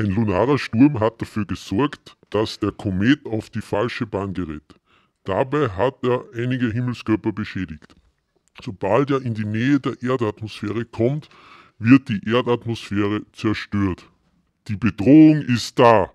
Ein lunarer Sturm hat dafür gesorgt, dass der Komet auf die falsche Bahn gerät. Dabei hat er einige Himmelskörper beschädigt. Sobald er in die Nähe der Erdatmosphäre kommt, wird die Erdatmosphäre zerstört. Die Bedrohung ist da.